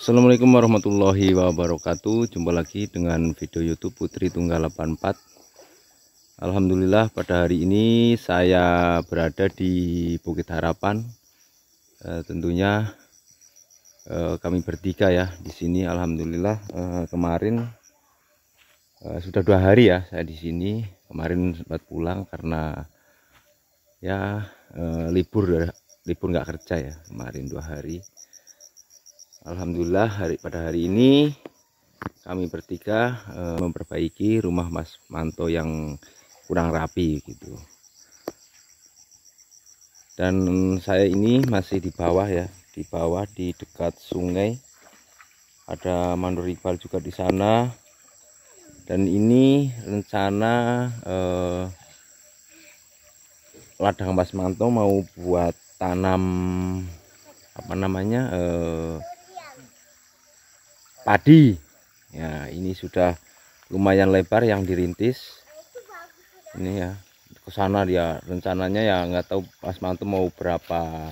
Assalamualaikum warahmatullahi wabarakatuh Jumpa lagi dengan video youtube Putri Tunggal 84 Alhamdulillah pada hari ini saya berada di Bukit Harapan e, Tentunya e, kami bertiga ya di sini Alhamdulillah e, kemarin e, sudah dua hari ya saya di sini Kemarin sempat pulang karena ya e, libur libur nggak kerja ya kemarin dua hari Alhamdulillah hari pada hari ini kami bertiga e, memperbaiki rumah Mas Manto yang kurang rapi gitu. Dan saya ini masih di bawah ya, di bawah di dekat sungai. Ada mandor mandoribal juga di sana. Dan ini rencana eh, ladang Mas Manto mau buat tanam apa namanya eh, padi ya ini sudah lumayan lebar yang dirintis ini ya ke sana dia rencananya ya nggak tahu pas Mantu mau berapa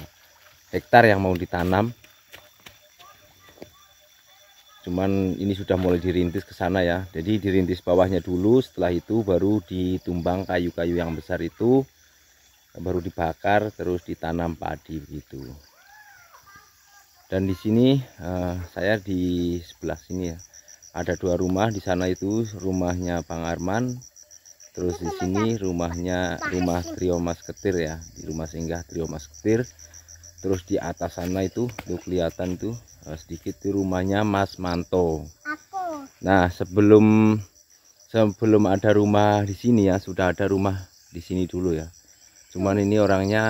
hektar yang mau ditanam cuman ini sudah mulai dirintis ke sana ya jadi dirintis bawahnya dulu setelah itu baru ditumbang kayu-kayu yang besar itu baru dibakar terus ditanam padi begitu dan di sini uh, saya di sebelah sini ya ada dua rumah di sana itu rumahnya Bang Arman terus di sini rumahnya rumah trio mas ketir ya di rumah singgah trio mas ketir terus di atas sana itu tuh kelihatan tuh eh, sedikit itu rumahnya Mas Manto nah sebelum sebelum ada rumah di sini ya sudah ada rumah di sini dulu ya cuman ini orangnya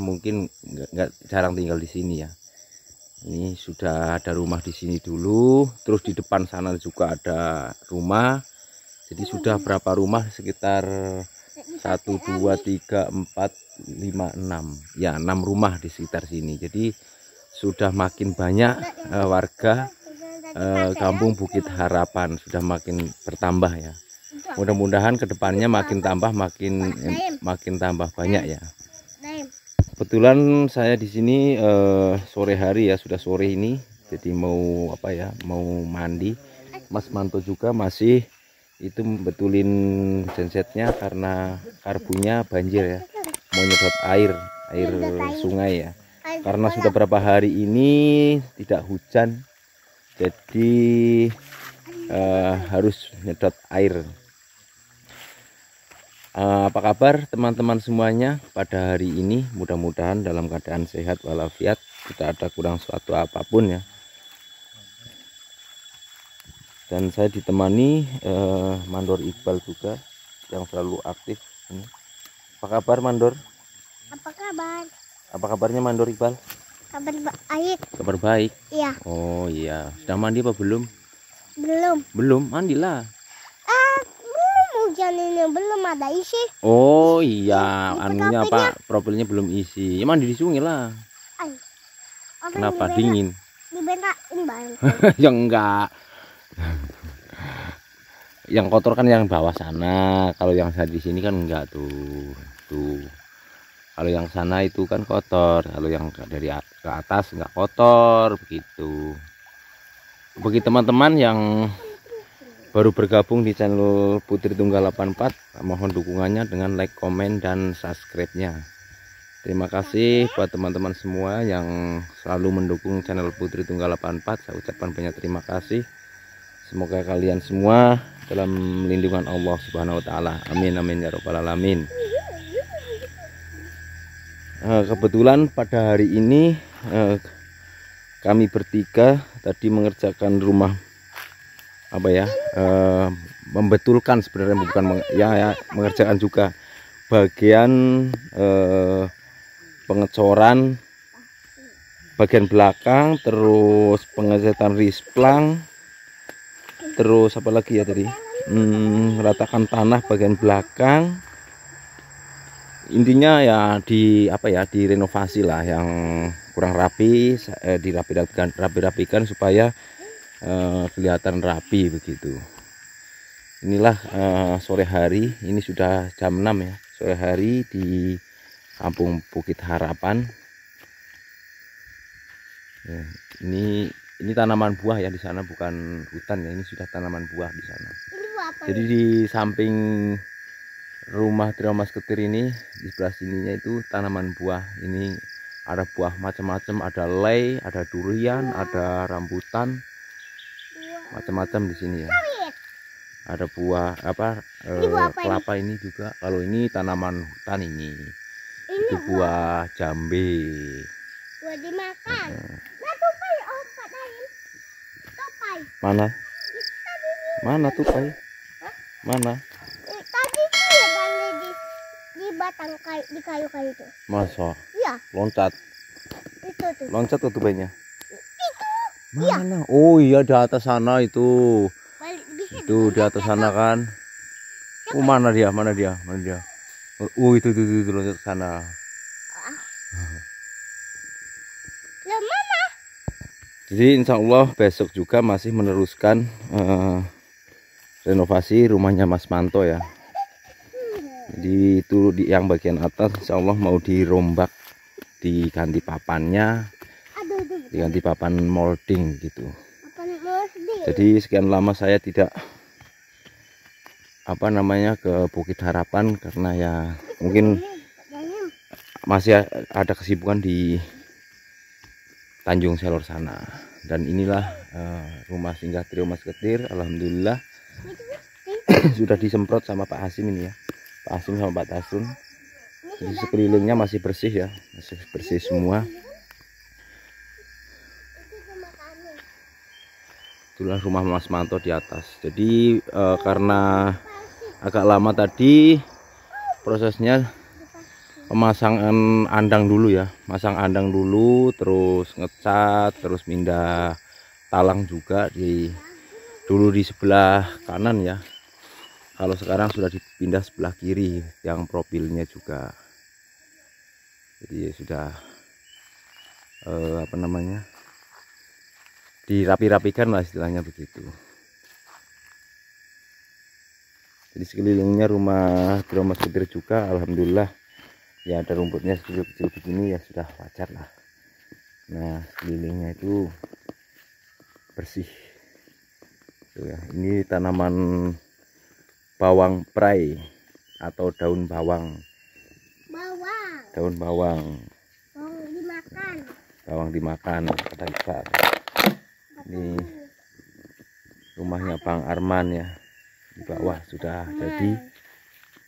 mungkin nggak jarang tinggal di sini ya ini sudah ada rumah di sini dulu terus di depan sana juga ada rumah jadi sudah berapa rumah sekitar 1 2 3 4 5 6 ya 6 rumah di sekitar sini jadi sudah makin banyak uh, warga uh, kampung Bukit Harapan sudah makin bertambah ya mudah-mudahan kedepannya makin tambah makin makin tambah banyak ya kebetulan saya di sini uh, sore hari ya sudah sore ini jadi mau apa ya mau mandi Mas Manto juga masih itu membetulin gensetnya karena karbunya banjir ya mau nyedot air air sungai ya karena sudah berapa hari ini tidak hujan jadi uh, harus nyedot air Eh, apa kabar teman-teman semuanya pada hari ini mudah-mudahan dalam keadaan sehat walafiat tidak ada kurang suatu apapun ya dan saya ditemani eh, Mandor Iqbal juga yang selalu aktif ini apa kabar Mandor apa kabar apa kabarnya Mandor Iqbal kabar baik kabar baik iya oh iya sudah mandi apa belum belum belum mandilah hujan ini belum ada isi. Oh iya, anunya apa? Profilnya belum isi. Ya mandi di sungai lah. Kenapa Di dingin? Dibentakin banget. ya enggak. yang kotor kan yang bawah sana. Kalau yang saya di sini kan enggak tuh. Tuh. Kalau yang sana itu kan kotor. Kalau yang dari ke atas enggak kotor begitu. Bagi teman-teman yang baru bergabung di channel Putri Tunggal 84 mohon dukungannya dengan like komen dan subscribe-nya terima kasih buat teman-teman semua yang selalu mendukung channel Putri Tunggal 84 saya ucapkan banyak terima kasih semoga kalian semua dalam lindungan Allah Subhanahu Wa Taala amin amin ya robbal alamin eh, kebetulan pada hari ini eh, kami bertiga tadi mengerjakan rumah apa ya uh, membetulkan sebenarnya bukan meng, ya, ya mengerjakan juga bagian uh, pengecoran bagian belakang terus pengecatan risplang terus apa lagi ya tadi hmm, ratakan tanah bagian belakang intinya ya di apa ya direnovasi lah yang kurang rapi eh, dirapi rapi-rapikan supaya Eh, kelihatan rapi begitu inilah eh, sore hari ini sudah jam 6 ya sore hari di kampung Bukit Harapan ya, ini ini tanaman buah ya di sana bukan hutan ya ini sudah tanaman buah di sana jadi di samping rumah Triomas Ketir ini di sebelah sininya itu tanaman buah ini ada buah macam-macam ada lei ada durian ada rambutan macam-macam di sini ya ada buah apa, ini eh, buah apa kelapa ini? ini juga kalau ini tanaman hutan ini, ini itu buah, jambe buah dimakan oh, tupai mana mana tupai mana eh, tadi ya, di di batang kayu di kayu kayu itu masa iya loncat itu tuh loncat tuh tupainya Mana? Iya. Oh iya di atas sana itu. itu di atas sana kan. Oh mana dia? Mana dia? Mana dia? Oh itu itu itu, itu loncat sana. Ah. Loh, mama. Jadi insya Allah besok juga masih meneruskan uh, renovasi rumahnya Mas Manto ya. Jadi itu di yang bagian atas insya Allah mau dirombak diganti papannya ganti papan molding gitu jadi sekian lama saya tidak apa namanya ke Bukit Harapan karena ya mungkin masih ada kesibukan di Tanjung Selor sana dan inilah uh, rumah singgah trio Mas Ketir Alhamdulillah sudah disemprot sama Pak Hasim ini ya Pak Hasim sama Pak Tasun jadi sekelilingnya masih bersih ya masih bersih semua itulah rumah Mas Manto di atas jadi e, karena agak lama tadi prosesnya pemasangan andang dulu ya masang andang dulu terus ngecat terus pindah talang juga di dulu di sebelah kanan ya kalau sekarang sudah dipindah sebelah kiri yang profilnya juga jadi sudah eh, apa namanya dirapi-rapikan lah istilahnya begitu jadi sekelilingnya rumah rumah Supir juga Alhamdulillah ya ada rumputnya kecil-kecil begini ya sudah wajar lah nah sekelilingnya itu bersih Tuh ya ini tanaman bawang prai atau daun bawang bawang daun bawang bawang dimakan bawang dimakan ada besar ini rumahnya Bang Arman ya di bawah sudah jadi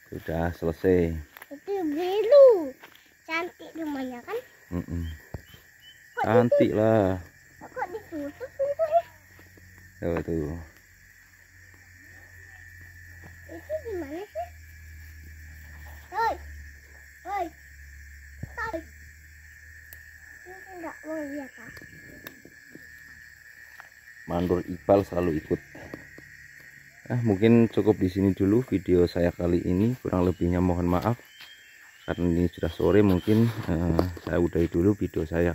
sudah selesai itu biru cantik rumahnya kan mm -mm. cantik lah kok ditutup pintunya ya, ya tuh itu gimana sih Hoi. Hoi. Hoi. Ini enggak mau lihat, mandor ipal selalu ikut Nah, mungkin cukup di sini dulu video saya kali ini. Kurang lebihnya mohon maaf karena ini sudah sore mungkin eh, saya udahi dulu video saya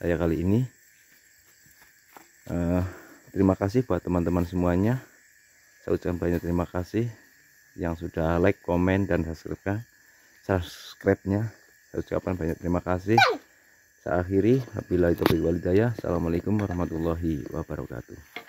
saya kali ini. Eh, terima kasih buat teman-teman semuanya. Saya ucapkan banyak terima kasih yang sudah like, komen dan subscribe-nya. Subscribe-nya. Saya ucapkan banyak terima kasih saya akhiri. apabila itu berwalidaya. Assalamualaikum warahmatullahi wabarakatuh.